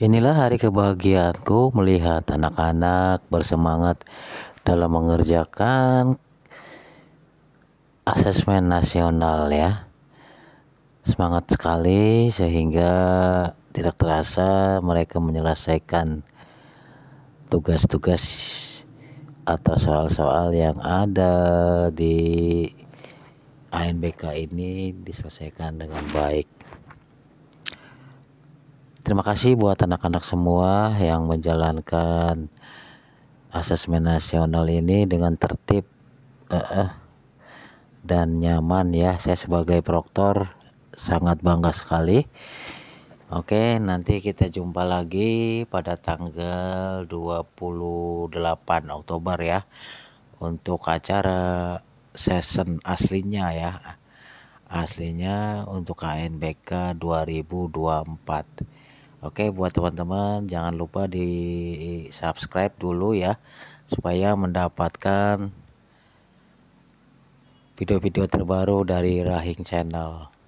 Inilah hari kebahagiaanku melihat anak-anak bersemangat dalam mengerjakan asesmen nasional ya. Semangat sekali sehingga tidak terasa mereka menyelesaikan tugas-tugas atau soal-soal yang ada di ANBK ini diselesaikan dengan baik. Terima kasih buat anak-anak semua yang menjalankan asesmen nasional ini dengan tertib uh, uh, dan nyaman ya. Saya sebagai proktor sangat bangga sekali. Oke, nanti kita jumpa lagi pada tanggal 28 Oktober ya untuk acara season aslinya ya. Aslinya untuk KNBK 2024. Oke, buat teman-teman jangan lupa di subscribe dulu ya supaya mendapatkan video-video terbaru dari Rahing Channel.